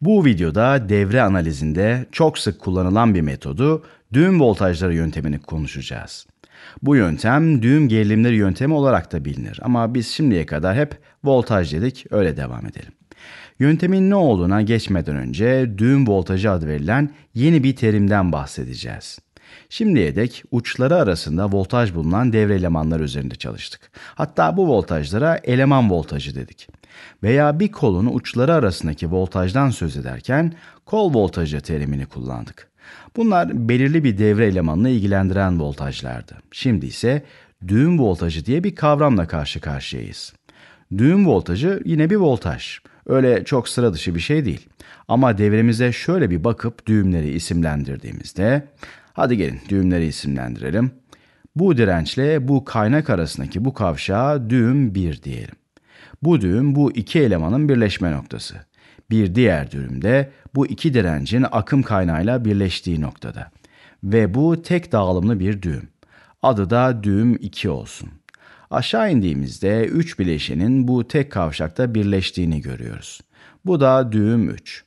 Bu videoda devre analizinde çok sık kullanılan bir metodu düğüm voltajları yöntemini konuşacağız. Bu yöntem düğüm gerilimleri yöntemi olarak da bilinir ama biz şimdiye kadar hep voltaj dedik öyle devam edelim. Yöntemin ne olduğuna geçmeden önce düğüm voltajı adı verilen yeni bir terimden bahsedeceğiz. Şimdiye dek uçları arasında voltaj bulunan devre elemanları üzerinde çalıştık. Hatta bu voltajlara eleman voltajı dedik. Veya bir kolun uçları arasındaki voltajdan söz ederken kol voltajı terimini kullandık. Bunlar belirli bir devre elemanını ilgilendiren voltajlardı. Şimdi ise düğüm voltajı diye bir kavramla karşı karşıyayız. Düğüm voltajı yine bir voltaj. Öyle çok sıra dışı bir şey değil. Ama devremize şöyle bir bakıp düğümleri isimlendirdiğimizde, hadi gelin düğümleri isimlendirelim. Bu dirençle bu kaynak arasındaki bu kavşağa düğüm 1 diyelim. Bu düğüm bu iki elemanın birleşme noktası. Bir diğer düğüm de bu iki direncin akım kaynağıyla birleştiği noktada. Ve bu tek dağılımlı bir düğüm. Adı da düğüm 2 olsun.'' Aşağı indiğimizde 3 bileşenin bu tek kavşakta birleştiğini görüyoruz. Bu da düğüm 3.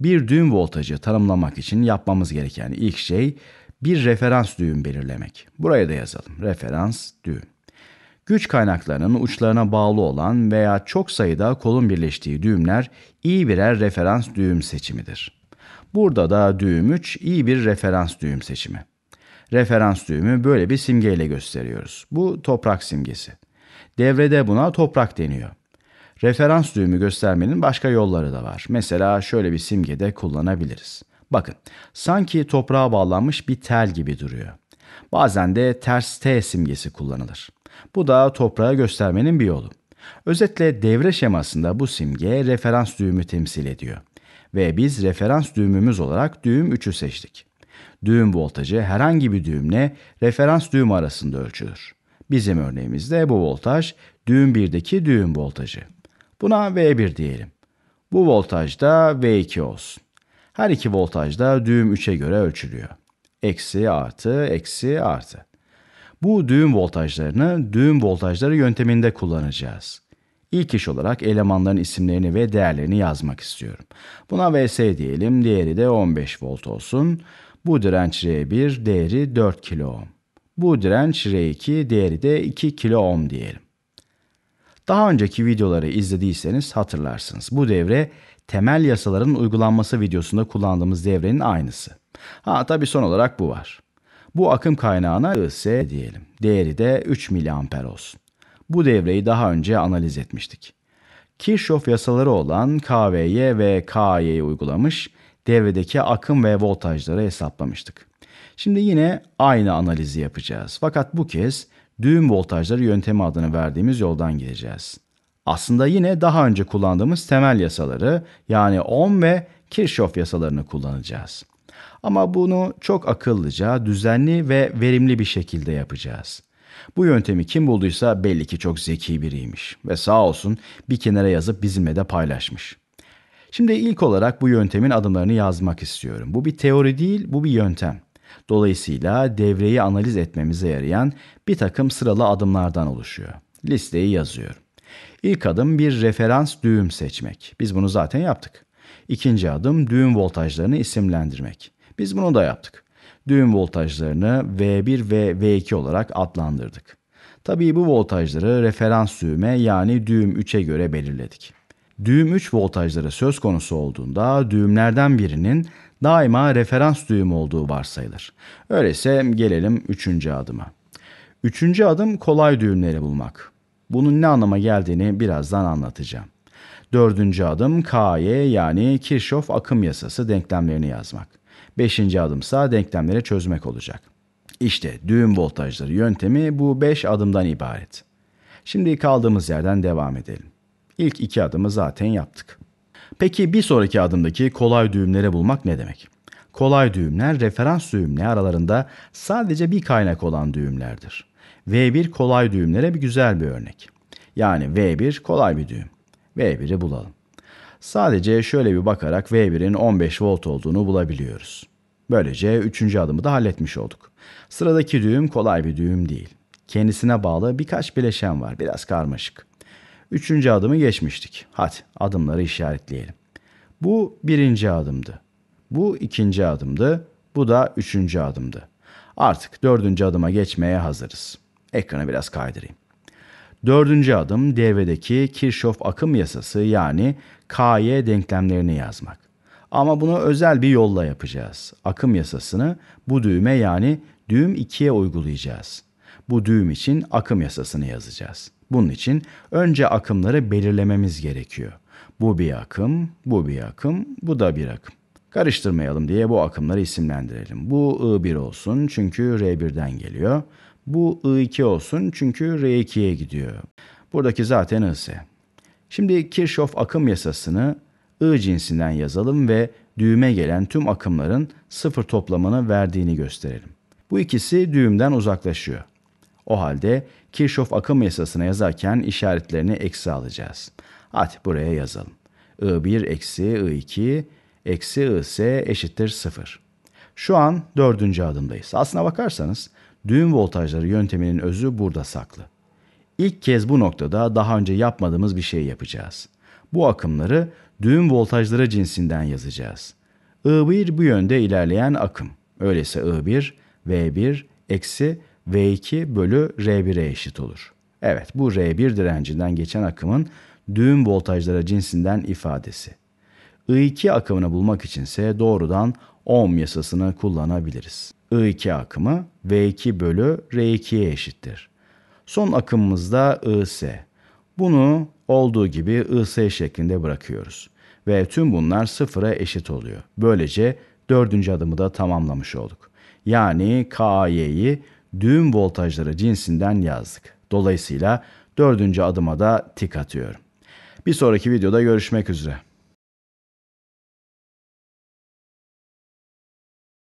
Bir düğüm voltajı tanımlamak için yapmamız gereken ilk şey bir referans düğüm belirlemek. Buraya da yazalım. Referans düğüm. Güç kaynaklarının uçlarına bağlı olan veya çok sayıda kolun birleştiği düğümler iyi birer referans düğüm seçimidir. Burada da düğüm 3 iyi bir referans düğüm seçimi referans düğümü böyle bir simgeyle gösteriyoruz. Bu toprak simgesi. Devrede buna toprak deniyor. Referans düğümü göstermenin başka yolları da var. Mesela şöyle bir simgede kullanabiliriz. Bakın, sanki toprağa bağlanmış bir tel gibi duruyor. Bazen de ters T simgesi kullanılır. Bu da toprağı göstermenin bir yolu. Özetle devre şemasında bu simge referans düğümü temsil ediyor ve biz referans düğümümüz olarak düğüm 3'ü seçtik düğüm voltajı herhangi bir düğümle referans düğüm arasında ölçülür. Bizim örneğimizde bu voltaj düğüm 1'deki düğüm voltajı. Buna V1 diyelim. Bu voltaj da V2 olsun. Her iki voltaj da düğüm 3'e göre ölçülüyor. Eksi artı eksi artı. Bu düğüm voltajlarını düğüm voltajları yönteminde kullanacağız. İlk iş olarak elemanların isimlerini ve değerlerini yazmak istiyorum. Buna Vs diyelim, diğeri de 15 volt olsun. Bu direnç R1 değeri 4 kilo ohm. Bu direnç R2 değeri de 2 kilo ohm diyelim. Daha önceki videoları izlediyseniz hatırlarsınız. Bu devre temel yasaların uygulanması videosunda kullandığımız devrenin aynısı. Ha tabi son olarak bu var. Bu akım kaynağına IS diyelim. Değeri de 3 mA olsun. Bu devreyi daha önce analiz etmiştik. Kirchhoff yasaları olan KV'ye ve KY'ye uygulamış devredeki akım ve voltajları hesaplamıştık. Şimdi yine aynı analizi yapacağız. Fakat bu kez düğüm voltajları yöntemi adını verdiğimiz yoldan gireceğiz. Aslında yine daha önce kullandığımız temel yasaları yani Ohm ve Kirchhoff yasalarını kullanacağız. Ama bunu çok akıllıca, düzenli ve verimli bir şekilde yapacağız. Bu yöntemi kim bulduysa belli ki çok zeki biriymiş ve sağ olsun bir kenara yazıp bizimle de paylaşmış. Şimdi ilk olarak bu yöntemin adımlarını yazmak istiyorum. Bu bir teori değil, bu bir yöntem. Dolayısıyla devreyi analiz etmemize yarayan bir takım sıralı adımlardan oluşuyor. Listeyi yazıyorum. İlk adım bir referans düğüm seçmek. Biz bunu zaten yaptık. İkinci adım düğüm voltajlarını isimlendirmek. Biz bunu da yaptık. Düğüm voltajlarını V1 ve V2 olarak adlandırdık. Tabii bu voltajları referans düğüme yani düğüm 3'e göre belirledik düğüm 3 voltajları söz konusu olduğunda düğümlerden birinin daima referans düğüm olduğu varsayılır. Öyleyse gelelim 3. adıma. 3. adım kolay düğümleri bulmak. Bunun ne anlama geldiğini birazdan anlatacağım. Dördüncü adım KY yani Kirchhoff akım yasası denklemlerini yazmak. Beşinci adımsa denklemleri çözmek olacak. İşte düğüm voltajları yöntemi bu beş adımdan ibaret. Şimdi kaldığımız yerden devam edelim. İlk iki adımı zaten yaptık. Peki bir sonraki adımdaki kolay düğümleri bulmak ne demek? Kolay düğümler referans düğümle aralarında sadece bir kaynak olan düğümlerdir. V1 kolay düğümlere bir güzel bir örnek. Yani V1 kolay bir düğüm. V1'i bulalım. Sadece şöyle bir bakarak V1'in 15 volt olduğunu bulabiliyoruz. Böylece üçüncü adımı da halletmiş olduk. Sıradaki düğüm kolay bir düğüm değil. Kendisine bağlı birkaç bileşen var, biraz karmaşık. Üçüncü adımı geçmiştik. Hadi adımları işaretleyelim. Bu birinci adımdı. Bu ikinci adımdı. Bu da üçüncü adımdı. Artık dördüncü adıma geçmeye hazırız. Ekranı biraz kaydırayım. Dördüncü adım devredeki Kirchhoff akım yasası yani KY denklemlerini yazmak. Ama bunu özel bir yolla yapacağız. Akım yasasını bu düğme yani düğüm 2'ye uygulayacağız. Bu düğüm için akım yasasını yazacağız.'' Bunun için önce akımları belirlememiz gerekiyor. Bu bir akım, bu bir akım, bu da bir akım. Karıştırmayalım diye bu akımları isimlendirelim. Bu I1 olsun çünkü R1'den geliyor. Bu I2 olsun çünkü R2'ye gidiyor. Buradaki zaten IS. Şimdi Kirchhoff akım yasasını I cinsinden yazalım ve düğüme gelen tüm akımların sıfır toplamını verdiğini gösterelim. Bu ikisi düğümden uzaklaşıyor. O halde Kirchhoff akım yasasına yazarken işaretlerini eksi alacağız. Hadi buraya yazalım. I1 eksi I2 eksi IS eşittir 0. Şu an dördüncü adımdayız. Aslına bakarsanız düğüm voltajları yönteminin özü burada saklı. İlk kez bu noktada daha önce yapmadığımız bir şey yapacağız. Bu akımları düğüm voltajları cinsinden yazacağız. I1 bu yönde ilerleyen akım. Öyleyse I1, V1, eksi V2 bölü R1'e eşit olur. Evet bu R1 direncinden geçen akımın düğüm voltajlara cinsinden ifadesi. I2 akımını bulmak içinse doğrudan ohm yasasını kullanabiliriz. I2 akımı V2 bölü R2'ye eşittir. Son akımımızda IS. Bunu olduğu gibi IS şeklinde bırakıyoruz. Ve tüm bunlar sıfıra eşit oluyor. Böylece dördüncü adımı da tamamlamış olduk. Yani KAY'yi düğüm voltajları cinsinden yazdık. Dolayısıyla dördüncü adıma da tik atıyorum. Bir sonraki videoda görüşmek üzere.